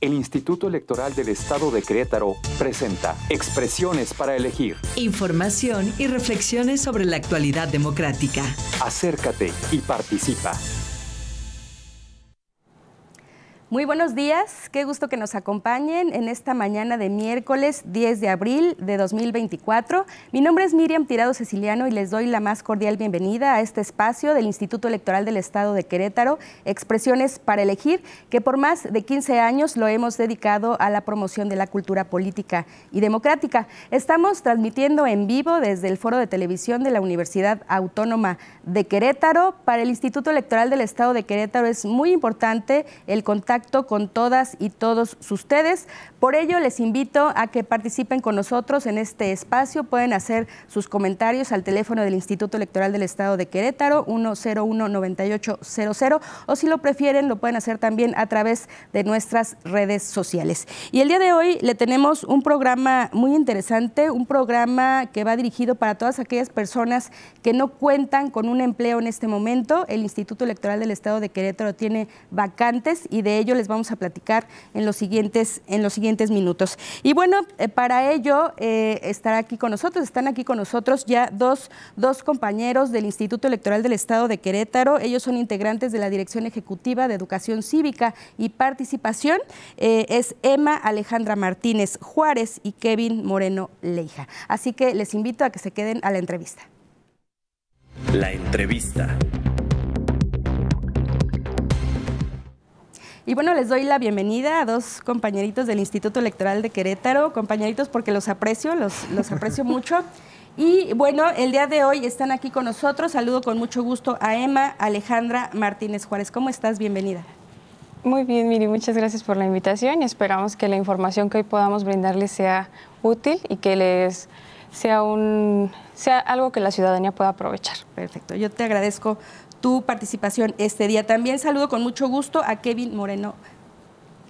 El Instituto Electoral del Estado de Querétaro presenta Expresiones para elegir. Información y reflexiones sobre la actualidad democrática. Acércate y participa. Muy buenos días, qué gusto que nos acompañen en esta mañana de miércoles 10 de abril de 2024. Mi nombre es Miriam Tirado Ceciliano y les doy la más cordial bienvenida a este espacio del Instituto Electoral del Estado de Querétaro, Expresiones para Elegir, que por más de 15 años lo hemos dedicado a la promoción de la cultura política y democrática. Estamos transmitiendo en vivo desde el foro de televisión de la Universidad Autónoma de Querétaro. Para el Instituto Electoral del Estado de Querétaro es muy importante el contacto con todas y todos ustedes. Por ello, les invito a que participen con nosotros en este espacio. Pueden hacer sus comentarios al teléfono del Instituto Electoral del Estado de Querétaro, 1019800, o si lo prefieren, lo pueden hacer también a través de nuestras redes sociales. Y el día de hoy le tenemos un programa muy interesante, un programa que va dirigido para todas aquellas personas que no cuentan con un empleo en este momento. El Instituto Electoral del Estado de Querétaro tiene vacantes y de ello les vamos a platicar en los siguientes, en los siguientes minutos. Y bueno, eh, para ello eh, aquí con nosotros, están aquí con nosotros ya dos, dos compañeros del Instituto Electoral del Estado de Querétaro. Ellos son integrantes de la Dirección Ejecutiva de Educación Cívica y Participación. Eh, es Emma Alejandra Martínez Juárez y Kevin Moreno Leija. Así que les invito a que se queden a la entrevista. La entrevista. Y bueno, les doy la bienvenida a dos compañeritos del Instituto Electoral de Querétaro, compañeritos porque los aprecio, los, los aprecio mucho. Y bueno, el día de hoy están aquí con nosotros. Saludo con mucho gusto a Emma Alejandra Martínez Juárez. ¿Cómo estás? Bienvenida. Muy bien, Miri, muchas gracias por la invitación y esperamos que la información que hoy podamos brindarles sea útil y que les sea, un, sea algo que la ciudadanía pueda aprovechar. Perfecto, yo te agradezco tu participación este día. También saludo con mucho gusto a Kevin Moreno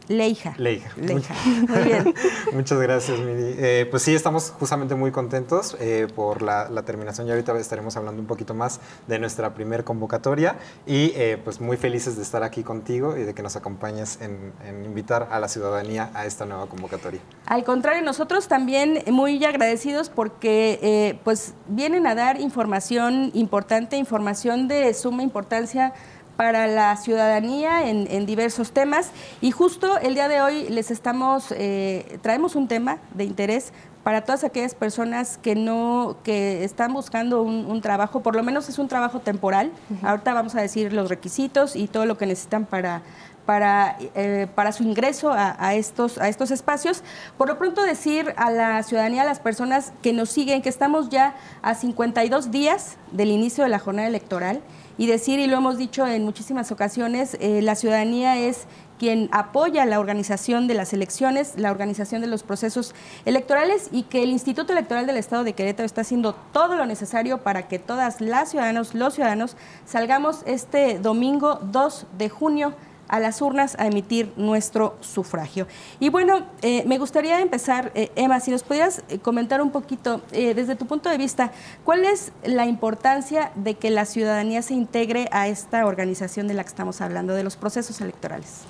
Leija. Leija. Muy bien. Muchas gracias, Miri. Eh, pues sí, estamos justamente muy contentos eh, por la, terminación y ahorita estaremos hablando un poquito más de nuestra primer convocatoria y eh, pues muy felices de estar aquí contigo y de que nos acompañes en, invitar a la ciudadanía a esta nueva convocatoria. Al contrario, nosotros también muy agradecidos porque pues vienen a dar información importante, información de suma importancia para la ciudadanía en, diversos temas y justo el día de hoy les estamos eh, traemos un tema de interés para todas aquellas personas que no que están buscando un, trabajo por lo menos es un trabajo temporal ahorita vamos a decir los requisitos y todo lo que necesitan para para, eh, para su ingreso a, estos, a estos espacios. Por lo pronto decir a la ciudadanía, a las personas que nos siguen, que estamos ya a 52 días del inicio de la jornada electoral y decir, y lo hemos dicho en muchísimas ocasiones, eh, la ciudadanía es quien apoya la organización de las elecciones, la organización de los procesos electorales y que el Instituto Electoral del Estado de Querétaro está haciendo todo lo necesario para que todas las ciudadanos, los ciudadanos, salgamos este domingo 2 de junio a las urnas a emitir nuestro sufragio. Y bueno, eh, me gustaría empezar, eh, Emma, si nos pudieras eh, comentar un poquito, desde tu punto de vista, ¿cuál es la importancia de que la ciudadanía se integre a esta organización de la que estamos hablando, de los procesos electorales?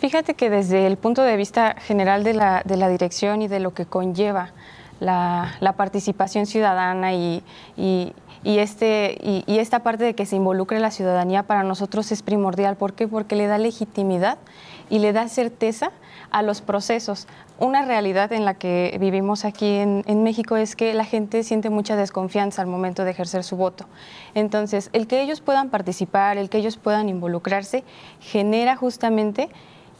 Fíjate que desde el punto de vista general de la, de la dirección y de lo que conlleva la, participación ciudadana y y, este, y, esta parte de que se involucre la ciudadanía para nosotros es primordial. ¿Por qué? Porque le da legitimidad y le da certeza a los procesos. Una realidad en la que vivimos aquí en, México es que la gente siente mucha desconfianza al momento de ejercer su voto. Entonces, el que ellos puedan participar, el que ellos puedan involucrarse, genera justamente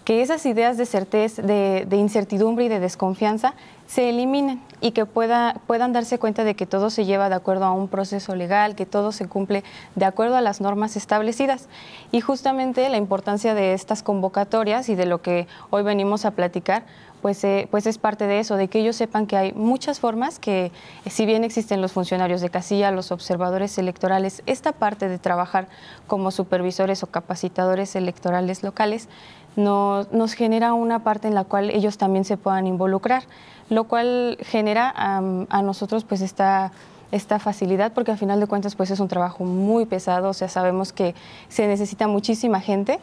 que esas ideas de certeza, de, incertidumbre y de desconfianza se eliminen y que pueda, puedan darse cuenta de que todo se lleva de acuerdo a un proceso legal, que todo se cumple de acuerdo a las normas establecidas. Y justamente la importancia de estas convocatorias y de lo que hoy venimos a platicar, pues, eh, pues es parte de eso, de que ellos sepan que hay muchas formas que, si bien existen los funcionarios de casilla, los observadores electorales, esta parte de trabajar como supervisores o capacitadores electorales locales, nos, genera una parte en la cual ellos también se puedan involucrar, lo cual genera a, nosotros pues esta esta facilidad porque al final de cuentas pues es un trabajo muy pesado, o sea, sabemos que se necesita muchísima gente.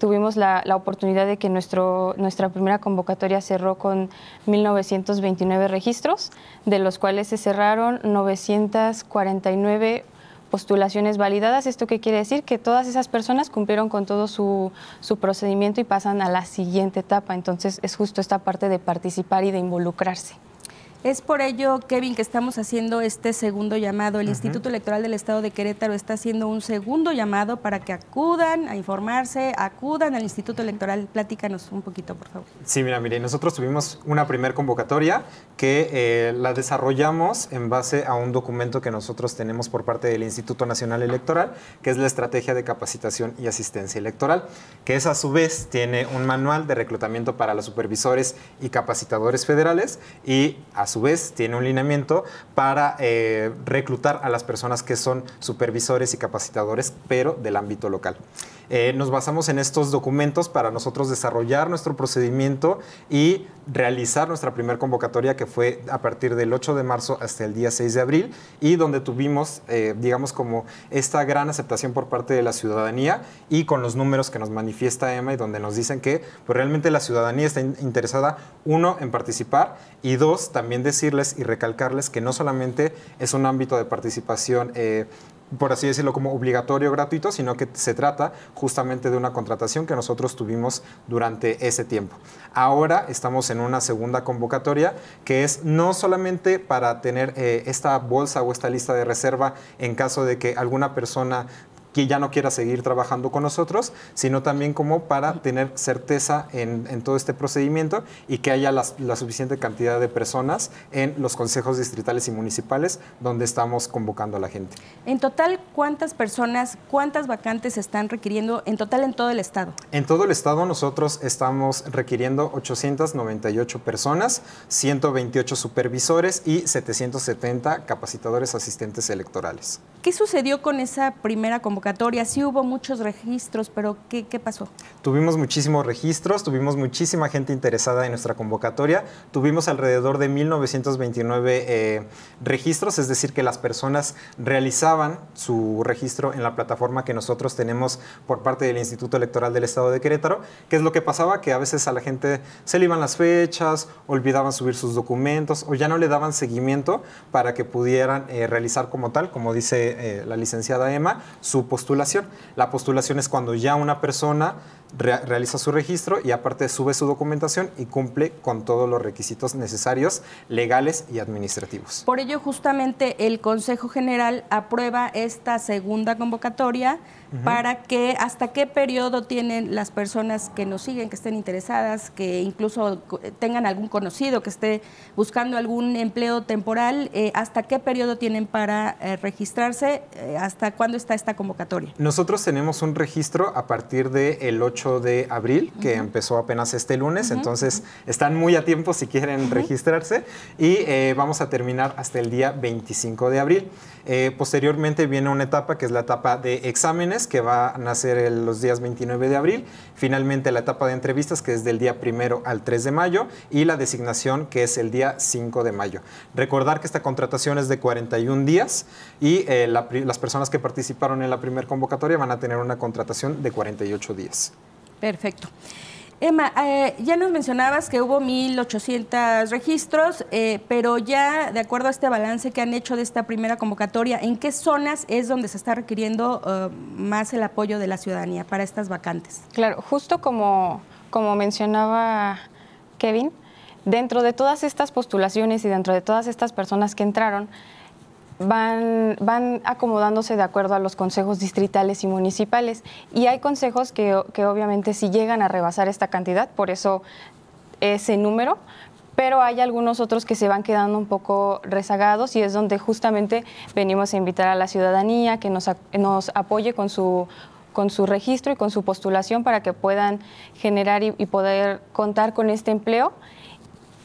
tuvimos la, la, oportunidad de que nuestro, nuestra primera convocatoria cerró con 1.929 registros, de los cuales se cerraron 949 postulaciones validadas. ¿Esto qué quiere decir? Que todas esas personas cumplieron con todo su, su, procedimiento y pasan a la siguiente etapa. Entonces es justo esta parte de participar y de involucrarse. Es por ello, Kevin, que estamos haciendo este segundo llamado. El Instituto Electoral del Estado de Querétaro está haciendo un segundo llamado para que acudan a informarse, acudan al Instituto Electoral. Platícanos un poquito, por favor. Sí, mira, mire, nosotros tuvimos una primer convocatoria que eh, la desarrollamos en base a un documento que nosotros tenemos por parte del Instituto Nacional Electoral, que es la Estrategia de Capacitación y Asistencia Electoral, que es a su vez tiene un manual de reclutamiento para los supervisores y capacitadores federales y a su vez tiene un lineamiento para eh, reclutar a las personas que son supervisores y capacitadores, pero del ámbito local. Eh, nos basamos en estos documentos para nosotros desarrollar nuestro procedimiento y realizar nuestra primera convocatoria que fue a partir del 8 de marzo hasta el día 6 de abril y donde tuvimos, eh, digamos, como esta gran aceptación por parte de la ciudadanía y con los números que nos manifiesta Emma y donde nos dicen que pues, realmente la ciudadanía está interesada, uno, en participar y dos, también decirles y recalcarles que no solamente es un ámbito de participación eh, por así decirlo, como obligatorio gratuito, sino que se trata justamente de una contratación que nosotros tuvimos durante ese tiempo. Ahora estamos en una segunda convocatoria que es no solamente para tener eh, esta bolsa o esta lista de reserva en caso de que alguna persona ya no quiera seguir trabajando con nosotros, sino también como para tener certeza en, todo este procedimiento y que haya la, la, suficiente cantidad de personas en los consejos distritales y municipales donde estamos convocando a la gente. En total, ¿cuántas personas, cuántas vacantes están requiriendo en total en todo el estado? En todo el estado nosotros estamos requiriendo 898 personas, 128 supervisores y 770 capacitadores asistentes electorales. ¿Qué sucedió con esa primera convocatoria? Sí hubo muchos registros, pero ¿qué, pasó? Tuvimos muchísimos registros, tuvimos muchísima gente interesada en nuestra convocatoria, tuvimos alrededor de 1929 eh, registros, es decir, que las personas realizaban su registro en la plataforma que nosotros tenemos por parte del Instituto Electoral del Estado de Querétaro, que es lo que pasaba, que a veces a la gente se le iban las fechas, olvidaban subir sus documentos o ya no le daban seguimiento para que pudieran eh, realizar como tal, como dice eh, la licenciada Emma, su postulación. La postulación es cuando ya una persona realiza su registro y aparte sube su documentación y cumple con todos los requisitos necesarios legales y administrativos. Por ello, justamente el Consejo General aprueba esta segunda convocatoria para que hasta qué periodo tienen las personas que nos siguen, que estén interesadas, que incluso tengan algún conocido que esté buscando algún empleo temporal, eh, hasta qué periodo tienen para eh, registrarse, eh, hasta cuándo está esta convocatoria. Nosotros tenemos un registro a partir del de 8 de abril, que empezó apenas este lunes, entonces están muy a tiempo si quieren registrarse y eh, vamos a terminar hasta el día 25 de abril. Eh, posteriormente viene una etapa que es la etapa de exámenes, que va a nacer los días 29 de abril, finalmente la etapa de entrevistas, que es del día primero al 3 de mayo, y la designación, que es el día 5 de mayo. Recordar que esta contratación es de 41 días y eh, las personas que participaron en la primera convocatoria van a tener una contratación de 48 días. Perfecto. Emma, eh, ya nos mencionabas que hubo 1.800 registros, eh, pero ya de acuerdo a este balance que han hecho de esta primera convocatoria, ¿en qué zonas es donde se está requiriendo eh, más el apoyo de la ciudadanía para estas vacantes? Claro, justo como, como mencionaba Kevin, dentro de todas estas postulaciones y dentro de todas estas personas que entraron, van, van acomodándose de acuerdo a los consejos distritales y municipales. Y hay consejos que, obviamente sí llegan a rebasar esta cantidad, por eso ese número, pero hay algunos otros que se van quedando un poco rezagados y es donde justamente venimos a invitar a la ciudadanía que nos, nos apoye con su con su registro y con su postulación para que puedan generar y poder contar con este empleo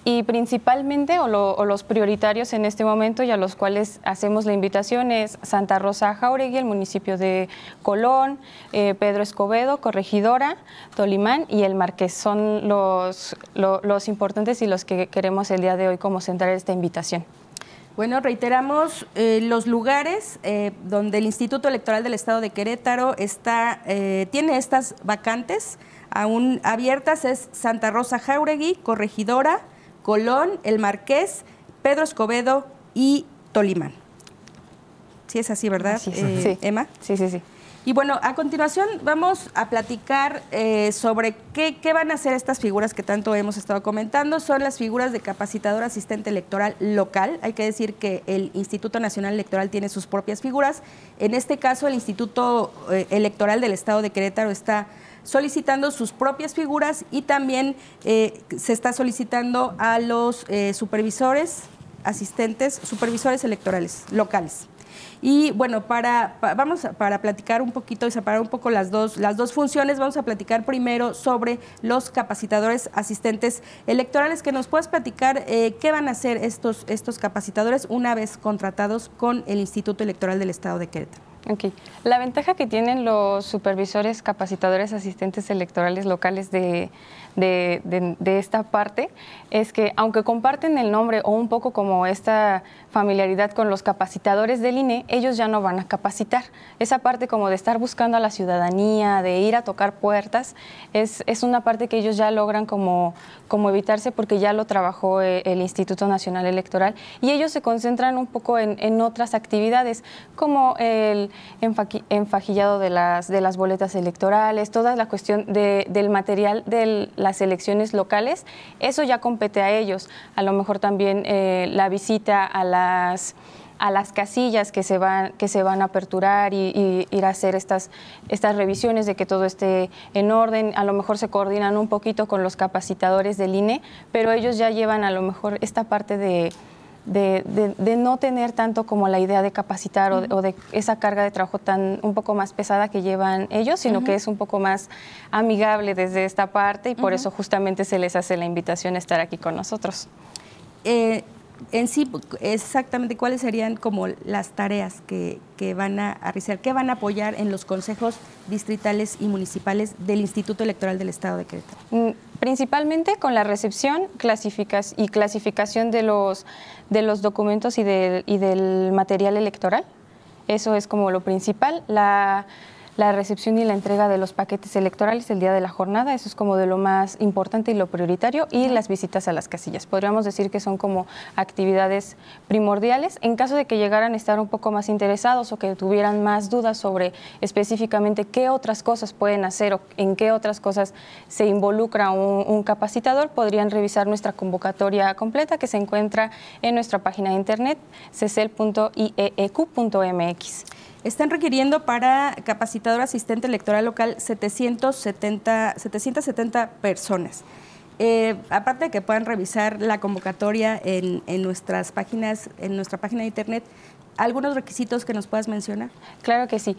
y principalmente, o, los prioritarios en este momento y a los cuales hacemos la invitación es Santa Rosa Jauregui, el municipio de Colón, eh, Pedro Escobedo, Corregidora, Tolimán y El Marqués. Son los, los importantes y los que queremos el día de hoy como centrar esta invitación. Bueno, reiteramos eh, los lugares eh, donde el Instituto Electoral del Estado de Querétaro está, tiene estas vacantes aún abiertas es Santa Rosa Jauregui, Corregidora, Colón, El Marqués, Pedro Escobedo y Tolimán. Sí es así, ¿verdad, eh, sí. Emma? Sí, sí, sí. Y bueno, a continuación vamos a platicar eh, sobre qué, qué, van a ser estas figuras que tanto hemos estado comentando. Son las figuras de capacitador asistente electoral local. Hay que decir que el Instituto Nacional Electoral tiene sus propias figuras. En este caso, el Instituto eh, Electoral del Estado de Querétaro está solicitando sus propias figuras y también eh, se está solicitando a los eh, supervisores, asistentes, supervisores electorales locales. Y bueno, para, vamos para platicar un poquito y separar un poco las dos, las dos funciones, vamos a platicar primero sobre los capacitadores asistentes electorales. Que nos puedas platicar eh, qué van a hacer estos, estos capacitadores una vez contratados con el Instituto Electoral del Estado de Querétaro. Ok. La ventaja que tienen los supervisores, capacitadores, asistentes electorales locales de, esta parte es que, aunque comparten el nombre o un poco como esta familiaridad con los capacitadores del INE, ellos ya no van a capacitar. Esa parte como de estar buscando a la ciudadanía, de ir a tocar puertas, es, una parte que ellos ya logran como, como evitarse porque ya lo trabajó eh, el Instituto Nacional Electoral y ellos se concentran un poco en, en otras actividades como el enfajillado de las, boletas electorales, toda la cuestión del material de las elecciones locales, eso ya compete a ellos. A lo mejor también eh, la visita a las casillas que se van, que se van a aperturar y, ir a hacer estas, estas revisiones de que todo esté en orden. A lo mejor se coordinan un poquito con los capacitadores del INE, pero ellos ya llevan a lo mejor esta parte de, de, no tener tanto como la idea de capacitar o, de esa carga de trabajo tan un poco más pesada que llevan ellos, sino que es un poco más amigable desde esta parte y por eso justamente se les hace la invitación a estar aquí con nosotros. Eh, en sí, exactamente cuáles serían como las tareas que, van a, arriesgar? realizar, que van a apoyar en los consejos distritales y municipales del Instituto Electoral del Estado de Querétaro. Mm, principalmente con la recepción y clasificación de los, de los documentos y, y del material electoral. Eso es como lo principal. La la recepción y la entrega de los paquetes electorales el día de la jornada. Eso es como de lo más importante y lo prioritario. Y las visitas a las casillas. Podríamos decir que son como actividades primordiales. En caso de que llegaran a estar un poco más interesados o que tuvieran más dudas sobre específicamente qué otras cosas pueden hacer o en qué otras cosas se involucra un, capacitador, podrían revisar nuestra convocatoria completa que se encuentra en nuestra página de internet Cecel.ieq.mx. Están requiriendo para capacitador asistente electoral local 770, 770 personas. Eh, aparte de que puedan revisar la convocatoria en, nuestras páginas, en nuestra página de internet, ¿algunos requisitos que nos puedas mencionar? Claro que sí.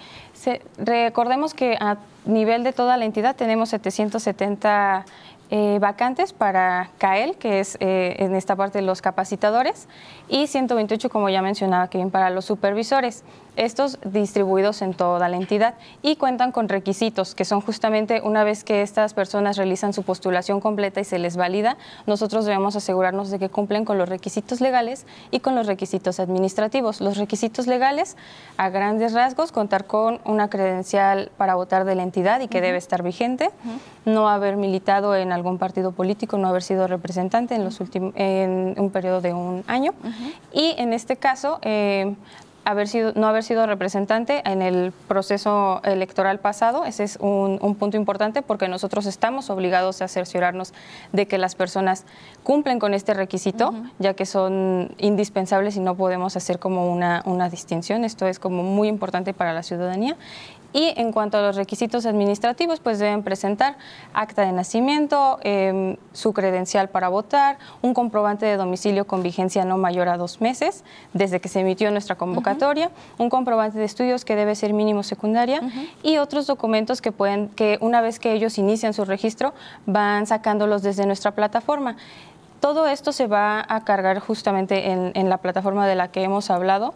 recordemos que a nivel de toda la entidad tenemos 770 eh, vacantes para CAEL, que es eh, en esta parte los capacitadores, y 128, como ya mencionaba Kevin, para los supervisores. Estos distribuidos en toda la entidad y cuentan con requisitos, que son justamente una vez que estas personas realizan su postulación completa y se les valida, nosotros debemos asegurarnos de que cumplen con los requisitos legales y con los requisitos administrativos. Los requisitos legales, a grandes rasgos, contar con una credencial para votar de la entidad y que debe estar vigente, no haber militado en algún algún partido político, no haber sido representante en, los en un periodo de un año. Y en este caso, eh, haber sido, no haber sido representante en el proceso electoral pasado. Ese es un, punto importante porque nosotros estamos obligados a cerciorarnos de que las personas cumplen con este requisito, ya que son indispensables y no podemos hacer como una, una distinción. Esto es como muy importante para la ciudadanía. Y en cuanto a los requisitos administrativos, pues deben presentar acta de nacimiento, em, su credencial para votar, un comprobante de domicilio con vigencia no mayor a dos meses desde que se emitió nuestra convocatoria, un comprobante de estudios que debe ser mínimo secundaria y otros documentos que pueden que una vez que ellos inician su registro van sacándolos desde nuestra plataforma todo esto se va a cargar justamente en, la plataforma de la que hemos hablado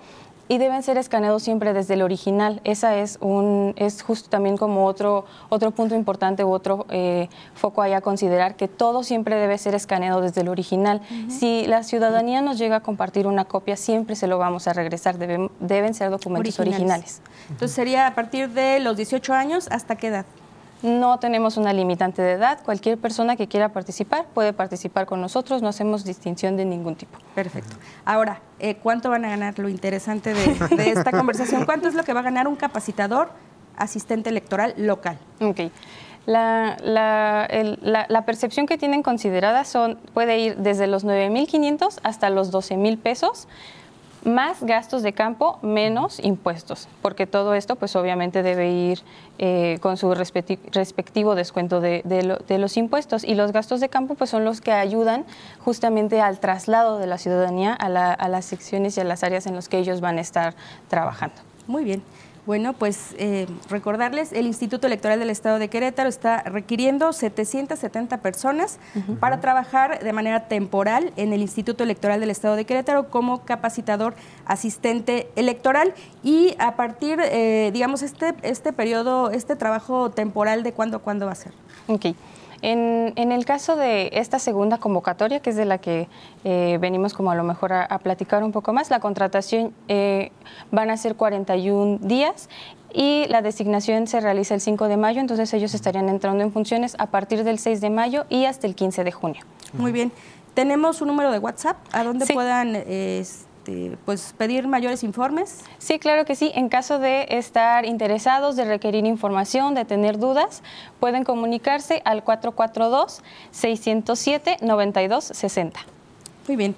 y deben ser escaneados siempre desde el original. Esa es un es justo también como otro otro punto importante u otro eh, foco ahí a considerar que todo siempre debe ser escaneado desde el original. Si la ciudadanía nos llega a compartir una copia, siempre se lo vamos a regresar. Deben, ser documentos originales. originales. Entonces sería a partir de los 18 años hasta qué edad? No tenemos una limitante de edad. Cualquier persona que quiera participar puede participar con nosotros. No hacemos distinción de ningún tipo. Perfecto. Ahora, eh, ¿cuánto van a ganar? Lo interesante de, esta conversación. ¿Cuánto es lo que va a ganar un capacitador asistente electoral local? Ok. La, percepción que tienen considerada son, puede ir desde los 9.500 hasta los 12.000 pesos más gastos de campo, menos impuestos, porque todo esto pues obviamente debe ir eh, con su respectivo descuento de, los impuestos y los gastos de campo pues son los que ayudan justamente al traslado de la ciudadanía a, a las secciones y a las áreas en las que ellos van a estar trabajando. Muy bien. Bueno, pues eh, recordarles, el Instituto Electoral del Estado de Querétaro está requiriendo 770 personas para trabajar de manera temporal en el Instituto Electoral del Estado de Querétaro como capacitador asistente electoral y a partir, eh, digamos, este, este periodo, este trabajo temporal, ¿de cuándo, cuándo va a ser? Ok. En, el caso de esta segunda convocatoria, que es de la que eh, venimos como a lo mejor a, platicar un poco más, la contratación eh, van a ser 41 días y la designación se realiza el 5 de mayo, entonces ellos estarían entrando en funciones a partir del 6 de mayo y hasta el 15 de junio. Muy bien. Tenemos un número de WhatsApp a donde puedan... Eh, este, pues pedir mayores informes? Sí, claro que sí. En caso de estar interesados, de requerir información, de tener dudas, pueden comunicarse al 442-607-9260. Muy bien.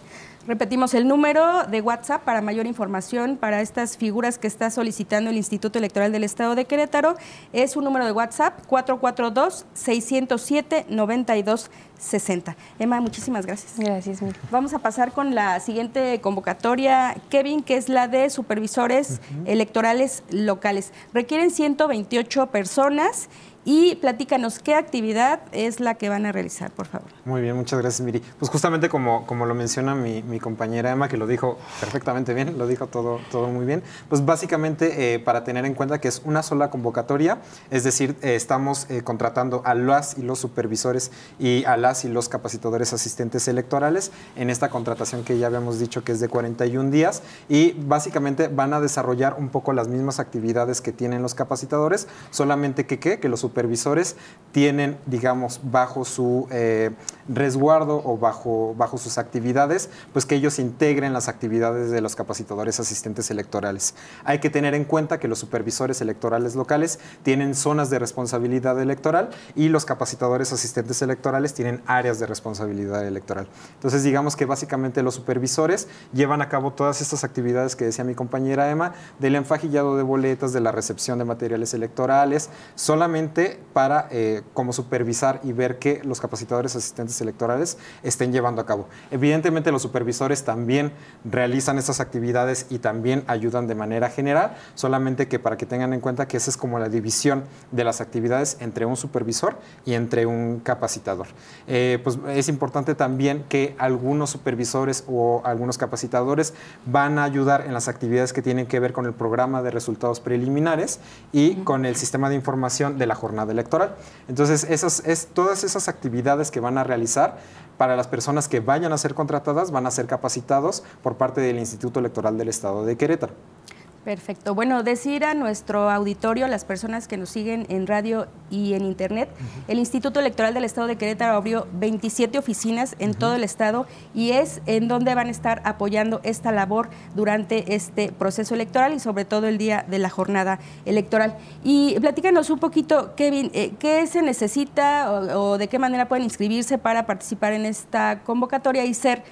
Repetimos el número de WhatsApp para mayor información para estas figuras que está solicitando el Instituto Electoral del Estado de Querétaro. Es un número de WhatsApp 442-607-9260. Emma, muchísimas gracias. Gracias, Vamos a pasar con la siguiente convocatoria, Kevin, que es la de supervisores electorales locales. Requieren 128 personas. Y platícanos qué actividad es la que van a realizar, por favor. Muy bien, muchas gracias, Miri. Pues justamente como, como lo menciona mi, compañera Emma, que lo dijo perfectamente bien, lo dijo todo, todo muy bien, pues básicamente eh, para tener en cuenta que es una sola convocatoria, es decir, eh, estamos eh, contratando a las y los supervisores y a las y los capacitadores asistentes electorales en esta contratación que ya habíamos dicho que es de 41 días y básicamente van a desarrollar un poco las mismas actividades que tienen los capacitadores, solamente que, ¿qué? que los supervisores tienen, digamos, bajo su eh, resguardo o bajo, bajo sus actividades, pues que ellos integren las actividades de los capacitadores asistentes electorales. Hay que tener en cuenta que los supervisores electorales locales tienen zonas de responsabilidad electoral y los capacitadores asistentes electorales tienen áreas de responsabilidad electoral. Entonces, digamos que básicamente los supervisores llevan a cabo todas estas actividades que decía mi compañera Emma, del enfajillado de boletas, de la recepción de materiales electorales, solamente para eh, como supervisar y ver que los capacitadores asistentes electorales estén llevando a cabo. Evidentemente los supervisores también realizan estas actividades y también ayudan de manera general, solamente que para que tengan en cuenta que esa es como la división de las actividades entre un supervisor y entre un capacitador. Eh, pues es importante también que algunos supervisores o algunos capacitadores van a ayudar en las actividades que tienen que ver con el programa de resultados preliminares y con el sistema de información de la jornada electoral. Entonces, es, todas esas actividades que van a realizar para las personas que vayan a ser contratadas van a ser capacitados por parte del Instituto Electoral del Estado de Querétaro. Perfecto. Bueno, decir a nuestro auditorio, a las personas que nos siguen en radio y en internet, el Instituto Electoral del Estado de Querétaro abrió 27 oficinas en todo el estado y es en donde van a estar apoyando esta labor durante este proceso electoral y sobre todo el día de la jornada electoral. Y platícanos un poquito, Kevin, eh, ¿qué se necesita o de qué manera pueden inscribirse para participar en esta convocatoria y ser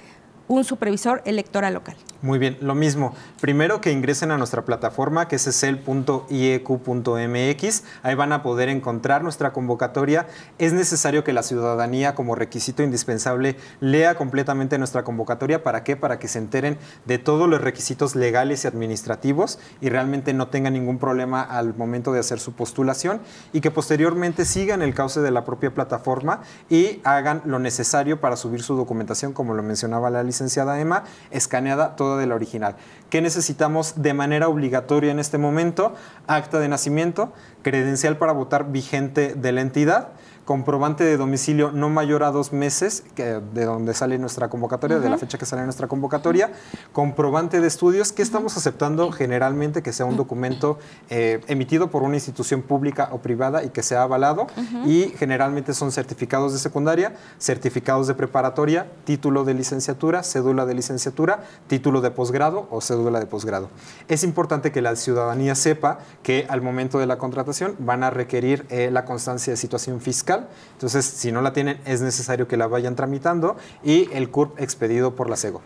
un supervisor electoral local? Muy bien, lo mismo. Primero que ingresen a nuestra plataforma que es cel.ieq.mx. E Ahí van a poder encontrar nuestra convocatoria. Es necesario que la ciudadanía, como requisito indispensable, lea completamente nuestra convocatoria. ¿Para qué? Para que se enteren de todos los requisitos legales y administrativos y realmente no tengan ningún problema al momento de hacer su postulación y que posteriormente sigan el cauce de la propia plataforma y hagan lo necesario para subir su documentación, como lo mencionaba la licenciada Emma, escaneada de la original. ¿Qué necesitamos de manera obligatoria en este momento? Acta de nacimiento, credencial para votar vigente de la entidad, comprobante de domicilio no mayor a dos meses, que, de donde sale nuestra convocatoria, de la fecha que sale nuestra convocatoria, comprobante de estudios, que estamos aceptando generalmente que sea un documento eh, emitido por una institución pública o privada y que sea avalado, y generalmente son certificados de secundaria, certificados de preparatoria, título de licenciatura, cédula de licenciatura, título de posgrado o cédula de posgrado. Es importante que la ciudadanía sepa que al momento de la contratación van a requerir eh, la constancia de situación fiscal entonces, si no la tienen, es necesario que la vayan tramitando y el CURP expedido por la CEGO.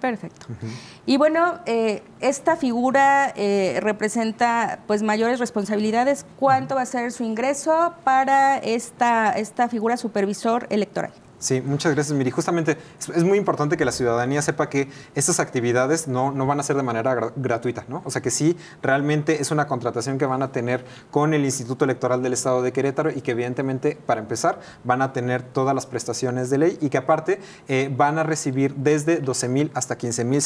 Perfecto. Y bueno, eh, esta figura eh, representa pues mayores responsabilidades. ¿Cuánto va a ser su ingreso para esta, esta figura supervisor electoral? Sí, muchas gracias, Miri. Justamente es, muy importante que la ciudadanía sepa que estas actividades no, van a ser de manera gratuita, ¿no? O sea que sí, realmente es una contratación que van a tener con el Instituto Electoral del Estado de Querétaro y que evidentemente, para empezar, van a tener todas las prestaciones de ley y que aparte eh, van a recibir desde 12 mil hasta 15 mil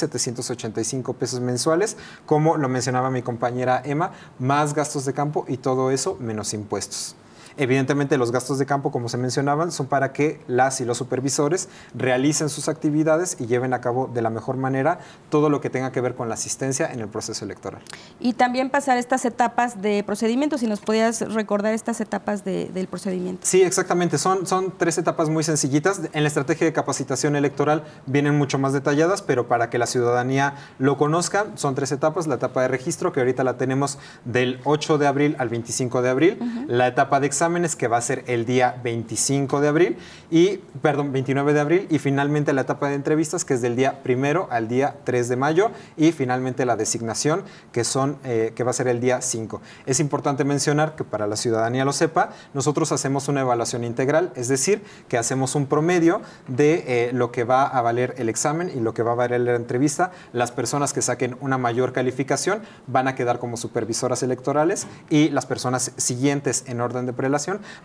pesos mensuales, como lo mencionaba mi compañera Emma, más gastos de campo y todo eso menos impuestos. Evidentemente los gastos de campo, como se mencionaban, son para que las y los supervisores realicen sus actividades y lleven a cabo de la mejor manera todo lo que tenga que ver con la asistencia en el proceso electoral. Y también pasar estas etapas de procedimiento, si nos podías recordar estas etapas del procedimiento. Sí, exactamente. Son, son tres etapas muy sencillitas. En la estrategia de capacitación electoral vienen mucho más detalladas, pero para que la ciudadanía lo conozca, son tres etapas. La etapa de registro, que ahorita la tenemos del 8 de abril al 25 de abril. La etapa de examen que va a ser el día 25 de abril y perdón, 29 de abril y finalmente la etapa de entrevistas que es del día primero al día 3 de mayo y finalmente la designación que son eh, que va a ser el día 5. Es importante mencionar que para la ciudadanía lo sepa, nosotros hacemos una evaluación integral, es decir, que hacemos un promedio de eh, lo que va a valer el examen y lo que va a valer la entrevista. Las personas que saquen una mayor calificación van a quedar como supervisoras electorales y las personas siguientes en orden de prelación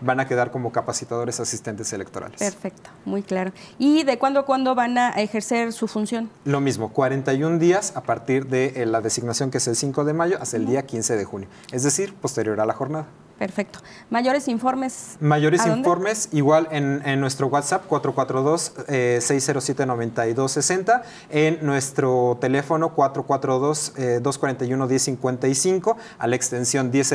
van a quedar como capacitadores asistentes electorales. Perfecto, muy claro. ¿Y de cuándo a cuándo van a ejercer su función? Lo mismo, 41 días a partir de eh, la designación que es el 5 de mayo hasta el día 15 de junio, es decir, posterior a la jornada. Perfecto. Mayores informes. Mayores informes, igual en, nuestro WhatsApp 442-607-9260, eh, en nuestro teléfono 442-241-1055 eh, a la extensión 1000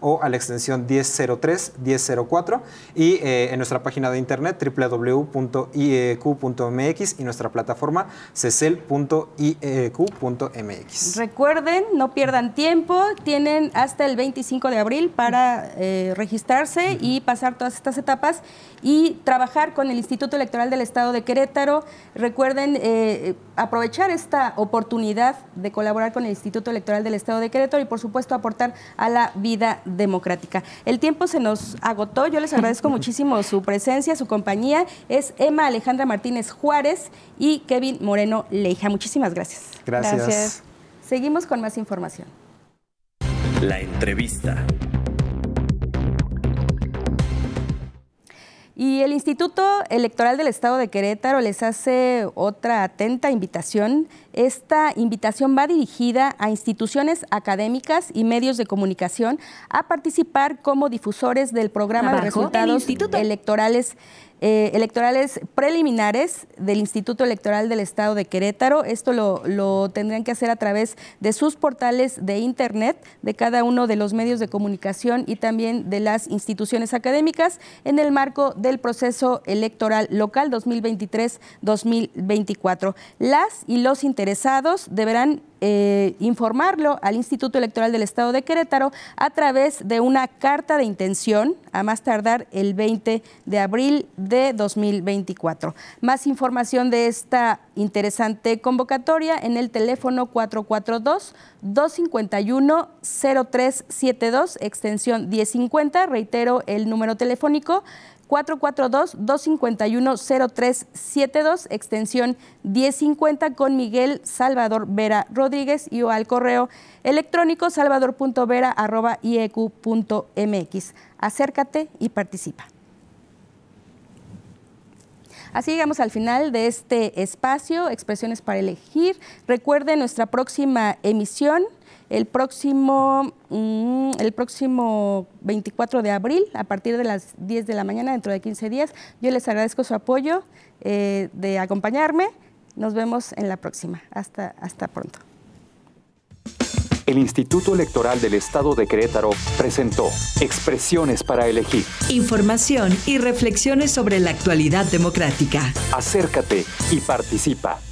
o a la extensión 1003-1004 y eh, en nuestra página de internet www.ieq.mx y nuestra plataforma cecel.ieq.mx. Recuerden, no pierdan tiempo, tienen hasta el 25 de abril para eh, registrarse y pasar todas estas etapas y trabajar con el Instituto Electoral del Estado de Querétaro. Recuerden eh, eh, aprovechar esta oportunidad de colaborar con el Instituto Electoral del Estado de Querétaro y por supuesto aportar a la vida democrática. El tiempo se nos agotó, yo les agradezco muchísimo su presencia, su compañía. Es Emma Alejandra Martínez Juárez y Kevin Moreno Leija. Muchísimas Gracias. gracias. Seguimos con más información. La entrevista. Y el Instituto Electoral del Estado de Querétaro les hace otra atenta invitación esta invitación va dirigida a instituciones académicas y medios de comunicación a participar como difusores del programa de resultados electorales. Eh, electorales preliminares del Instituto Electoral del Estado de Querétaro. Esto lo, lo, tendrán que hacer a través de sus portales de Internet, de cada uno de los medios de comunicación y también de las instituciones académicas en el marco del proceso electoral local 2023-2024. Las y los deberán eh, informarlo al Instituto Electoral del Estado de Querétaro a través de una carta de intención a más tardar el 20 de abril de 2024. Más información de esta interesante convocatoria en el teléfono 442-251-0372, extensión 1050. Reitero el número telefónico 442-251-0372, extensión 1050 con Miguel Salvador Vera Rodríguez y o al correo electrónico salvador.vera.ieq.mx. Acércate y participa. Así llegamos al final de este espacio, Expresiones para Elegir. recuerden nuestra próxima emisión el próximo, mm, el próximo 24 de abril, a partir de las 10 de la mañana, dentro de 15 días. Yo les agradezco su apoyo eh, de acompañarme. Nos vemos en la próxima. Hasta, hasta pronto el Instituto Electoral del Estado de Querétaro presentó Expresiones para elegir. Información y reflexiones sobre la actualidad democrática. Acércate y participa.